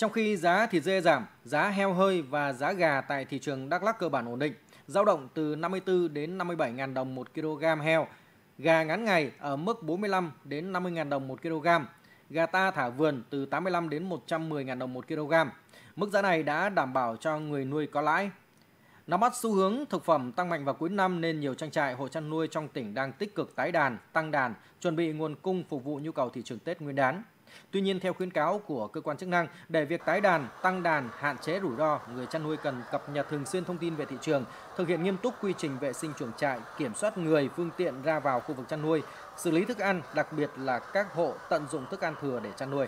Trong khi giá thịt dê giảm, giá heo hơi và giá gà tại thị trường Đắk Lắk cơ bản ổn định, giao động từ 54 đến 57 000 đồng 1 kg heo, gà ngắn ngày ở mức 45 đến 50 000 đồng 1 kg, gà ta thả vườn từ 85 đến 110 000 đồng 1 kg. Mức giá này đã đảm bảo cho người nuôi có lãi. Nắm bắt xu hướng thực phẩm tăng mạnh vào cuối năm nên nhiều trang trại hộ chăn nuôi trong tỉnh đang tích cực tái đàn, tăng đàn, chuẩn bị nguồn cung phục vụ nhu cầu thị trường Tết Nguyên đán. Tuy nhiên, theo khuyến cáo của cơ quan chức năng, để việc tái đàn, tăng đàn hạn chế rủi ro, người chăn nuôi cần cập nhật thường xuyên thông tin về thị trường, thực hiện nghiêm túc quy trình vệ sinh chuồng trại, kiểm soát người, phương tiện ra vào khu vực chăn nuôi, xử lý thức ăn, đặc biệt là các hộ tận dụng thức ăn thừa để chăn nuôi.